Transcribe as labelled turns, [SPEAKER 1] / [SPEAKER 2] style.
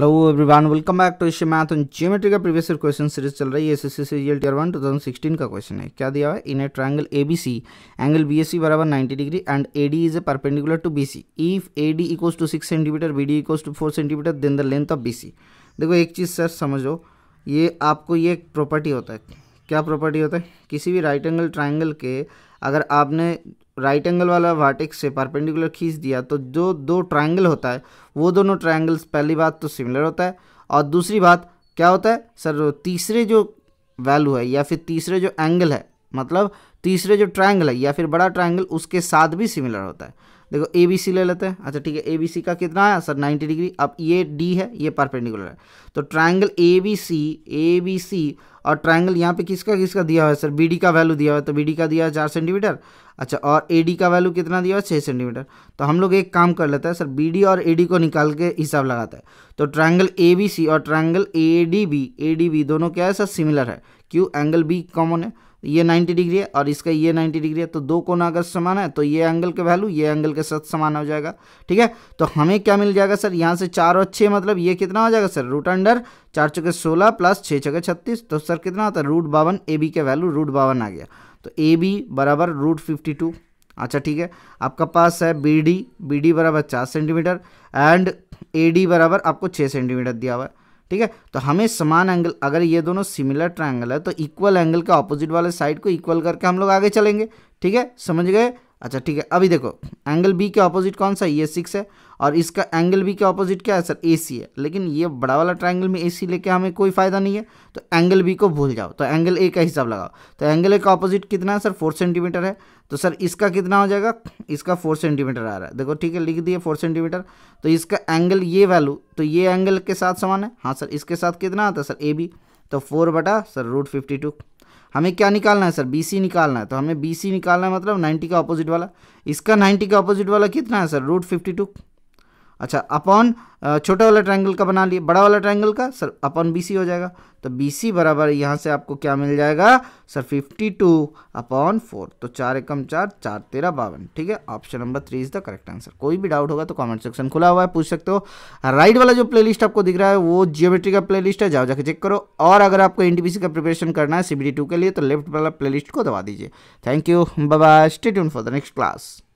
[SPEAKER 1] hello everyone welcome back to इसी math and geometry का previous question series चल रही है S S C L T one two thousand sixteen का question है क्या दिया है in a triangle A B C angle B S C बराबर ninety degree and A D is a perpendicular to B C if A D equals to six centimetre B D equals to four centimetre then the length of B C देखो एक चीज़ sir समझो ये आपको ये एक property होता है क्या प्रॉपर्टी होता है किसी भी राइट एंगल ट्राइंगल के अगर आपने राइट एंगल वाला वर्टेक्स से परपेंडिकुलर खींच दिया तो जो दो ट्राइंगल होता है वो दोनों ट्राइंगल्स पहली बात तो सिमिलर होता है और दूसरी बात क्या होता है सर तीसरे जो वैल्यू है या फिर तीसरे जो एंगल है मतलब तीसरे जो ट्राइंगल है या फिर बड़ा ट्राइंगल उसके साथ भी सिमिलर होता है देखो ए बी सी ले लेते हैं अच्छा ठीक है ए बी सी का कितना है सर 90 डिग्री अब ये डी है ये परपेंडिकुलर है तो triangle A B C A B C और ट्राइंगल यहाँ पे किसका किसका दिया हुआ है सर बी का वैल्यू दिया हुआ है तो बी का दिया है चार सेंटीमीटर अच्छा और ए का वैल्यू कितना दिया हुआ है छः सेंटीमीटर तो हम लोग एक काम कर लेते हैं सर बी और ए को निकाल के हिसाब लगाते हैं तो ट्राइंगल ए और ट्राइंगल ए डी दोनों क्या है सर सिमिलर है क्यों एंगल बी कॉमन है ये 90 डिग्री है और इसका ये 90 डिग्री है तो दो कोना अगर समान है तो ये एंगल के वैल्यू ये एंगल के साथ समान हो जाएगा ठीक है तो हमें क्या मिल जाएगा सर यहाँ से चार और छः मतलब ये कितना हो जाएगा सर रूट अंडर चार चौके सोलह प्लस छः चौके छत्तीस तो आंसर कितना आता है रूट बावन ए बी का वैल्यू रूट बावन आ गया तो ए बी बराबर रूट फिफ्टी टू अच्छा ठीक है आपका पास है बी डी बी डी बराबर चार सेंटीमीटर एंड ए डी बराबर आपको छः सेंटीमीटर दिया हुआ है ठीक है तो हमें समान एंगल अगर ये दोनों सिमिलर ट्राइंगल है तो इक्वल एंगल का ऑपोजिट वाले साइड को इक्वल करके हम लोग आगे चलेंगे ठीक है समझ गए अच्छा ठीक है अभी देखो एंगल बी के ऑपोजिट कौन सा ये सिक्स है और इसका एंगल बी के ऑपोजिट क्या है सर ए सी है लेकिन ये बड़ा वाला ट्राइंगल में ए सी लेके हमें कोई फ़ायदा नहीं है तो एंगल बी को भूल जाओ तो एंगल ए का हिसाब लगाओ तो एंगल ए का ऑपोजिट कितना है सर फोर सेंटीमीटर है तो सर इसका कितना हो जाएगा इसका फोर सेंटीमीटर आ रहा है देखो ठीक है लिख दिए फोर सेंटीमीटर तो इसका एंगल ये वैल्यू तो ये एंगल के साथ समान है हाँ सर इसके साथ कितना आता है सर ए बी तो फोर बटा सर रूट फिफ्टी टू हमें क्या निकालना है सर बी सी निकालना है तो हमें बी सी निकालना है मतलब नाइन्टी का अपोजिट वाला इसका नाइन्टी का अपोजिट वाला कितना है सर रूट फिफ्टी टू अच्छा अपॉन छोटा वाला ट्रायंगल का बना लिए बड़ा वाला ट्रायंगल का सर अपॉन बी हो जाएगा तो बी बराबर यहाँ से आपको क्या मिल जाएगा sir fifty two upon four तो चार एकम चार चार तेरह बावन ठीक है option number three is the correct answer कोई भी डाउट होगा तो कमेंट सेक्शन खुला हुआ है पूछ सकते हो राइट वाला जो प्लेलिस्ट आपको दिख रहा है वो जियोमेट्री का प्लेलिस्ट है जाओ जाकर चेक करो और अगर आपको एन का प्रिपरेशन करना है सी टू के लिए तो लेफ्ट वाला प्लेलिस्ट को दबा दीजिए thank you bye state for the next class